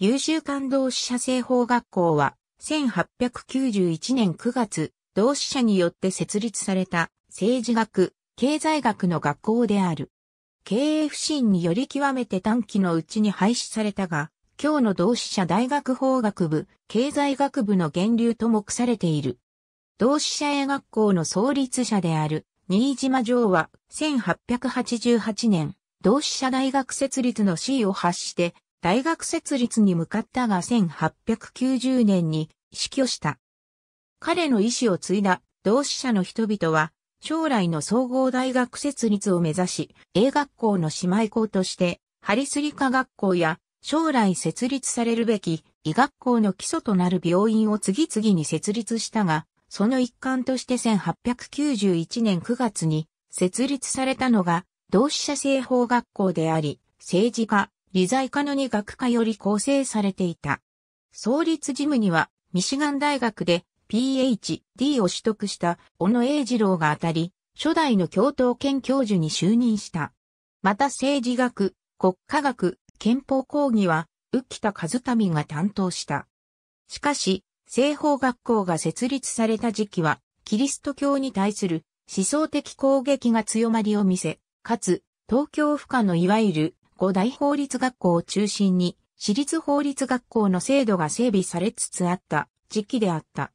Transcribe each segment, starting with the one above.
優秀感同志社製法学校は、1891年9月、同志社によって設立された政治学、経済学の学校である。経営不振により極めて短期のうちに廃止されたが、今日の同志社大学法学部、経済学部の源流と目されている。同志社英学校の創立者である、新島城は1888年、同志社大学設立の C を発して、大学設立に向かったが1890年に死去した。彼の意志を継いだ同志社の人々は、将来の総合大学設立を目指し、A 学校の姉妹校として、ハリスリ科学校や、将来設立されるべき医学校の基礎となる病院を次々に設立したが、その一環として1891年9月に設立されたのが同志社製法学校であり、政治家、理財科の2学科より構成されていた。創立事務には、ミシガン大学で PhD を取得した小野英二郎が当たり、初代の教頭兼教授に就任した。また政治学、国家学、憲法講義は、浮田和民が担当した。しかし、西方学校が設立された時期は、キリスト教に対する思想的攻撃が強まりを見せ、かつ、東京府下のいわゆる五大法律学校を中心に、私立法律学校の制度が整備されつつあった時期であった。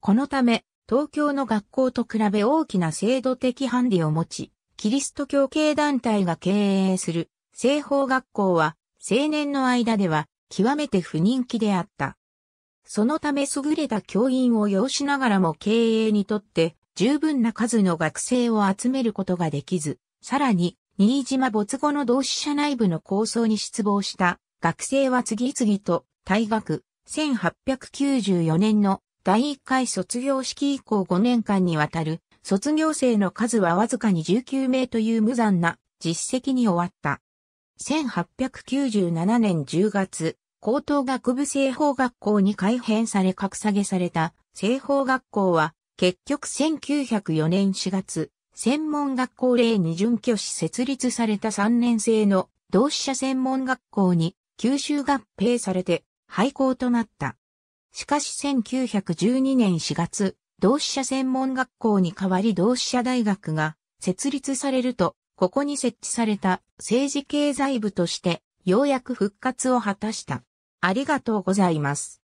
このため、東京の学校と比べ大きな制度的範理を持ち、キリスト教系団体が経営する西方学校は青年の間では極めて不人気であった。そのため優れた教員を要しながらも経営にとって十分な数の学生を集めることができず、さらに新島没後の同志社内部の構想に失望した学生は次々と退学、1894年の第1回卒業式以降5年間にわたる卒業生の数はわずかに19名という無残な実績に終わった。1897年10月、高等学部製法学校に改編され格下げされた製法学校は結局1904年4月、専門学校例に準拠し設立された3年生の同志社専門学校に九州合併されて廃校となった。しかし1912年4月、同志社専門学校に代わり同志社大学が設立されると、ここに設置された政治経済部としてようやく復活を果たした。ありがとうございます。